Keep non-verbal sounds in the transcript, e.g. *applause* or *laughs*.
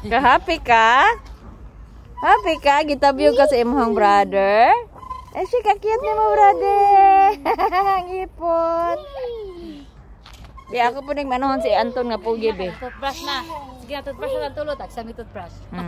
Ke HP ka? HP ka? Kita view ke si Mohong brother? Eh, si kakiyot mau mo brother. Ang *laughs* Ya aku ako po si Anton nga po gibe. Toothbrush na. Sige na, toothbrush na tulot. Aksami toothbrush. Hmm.